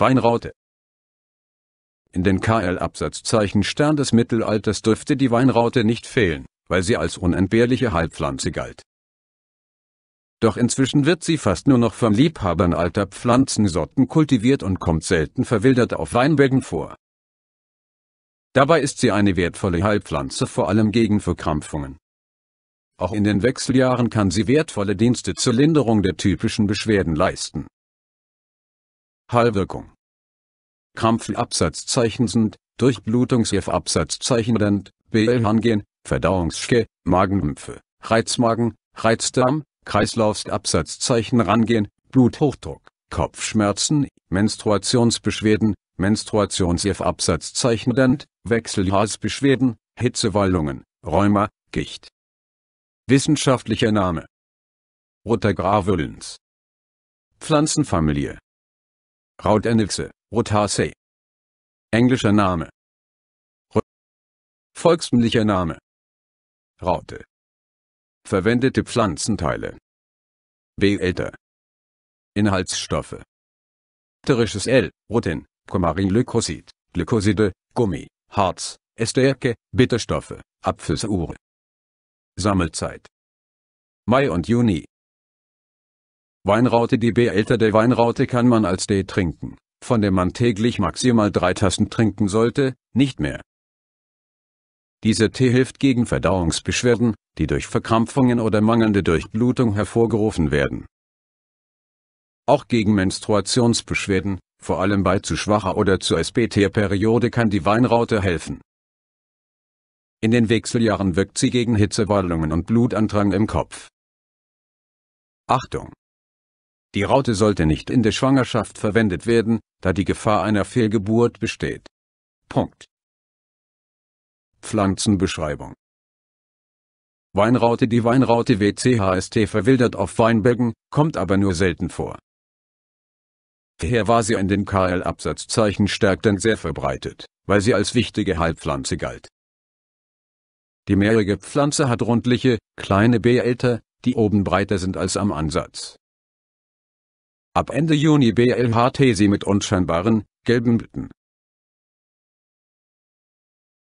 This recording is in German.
Weinraute In den KL-Absatzzeichen Stern des Mittelalters dürfte die Weinraute nicht fehlen, weil sie als unentbehrliche Heilpflanze galt. Doch inzwischen wird sie fast nur noch von Liebhabern alter Pflanzensorten kultiviert und kommt selten verwildert auf Weinbergen vor. Dabei ist sie eine wertvolle Heilpflanze vor allem gegen Verkrampfungen. Auch in den Wechseljahren kann sie wertvolle Dienste zur Linderung der typischen Beschwerden leisten. Heilwirkung. Krampfabsatzzeichen sind, Durchblutungshilfe Absatzzeichen dend, Belhangen, Verdauungsschke, Magenlymphe, Reizmagen, Reizdarm, Kreislaufsabsatzzeichen rangehen, Bluthochdruck, Kopfschmerzen, Menstruationsbeschwerden, Menstruationshilfe Absatzzeichen dend, Wechselhalsbeschwerden, Hitzewallungen, Rheuma, Gicht. Wissenschaftlicher Name. Rotagravelens. Pflanzenfamilie Raudenixe, Rotaceae. Englischer Name. R Volksmündlicher Name. Raute. Verwendete Pflanzenteile. B. Beälter. Inhaltsstoffe. Tierisches L, Rutin, Kumarinlykosid, Glykoside, Gummi, Harz, Esterke, Bitterstoffe, Apfelsaure. Sammelzeit. Mai und Juni Weinraute Die Behälter der Weinraute kann man als D trinken, von der man täglich maximal drei Tassen trinken sollte, nicht mehr. Dieser Tee hilft gegen Verdauungsbeschwerden, die durch Verkrampfungen oder mangelnde Durchblutung hervorgerufen werden. Auch gegen Menstruationsbeschwerden, vor allem bei zu schwacher oder zu SBT-Periode kann die Weinraute helfen. In den Wechseljahren wirkt sie gegen Hitzewallungen und Blutandrang im Kopf. Achtung! Die Raute sollte nicht in der Schwangerschaft verwendet werden, da die Gefahr einer Fehlgeburt besteht. Punkt. Pflanzenbeschreibung Weinraute Die Weinraute WCHST verwildert auf Weinbergen, kommt aber nur selten vor. Daher war sie in den KL-Absatzzeichen stärkend sehr verbreitet, weil sie als wichtige Heilpflanze galt. Die mehrige Pflanze hat rundliche, kleine Beeräter, die oben breiter sind als am Ansatz Ab Ende Juni BLHT sie mit unscheinbaren, gelben Blüten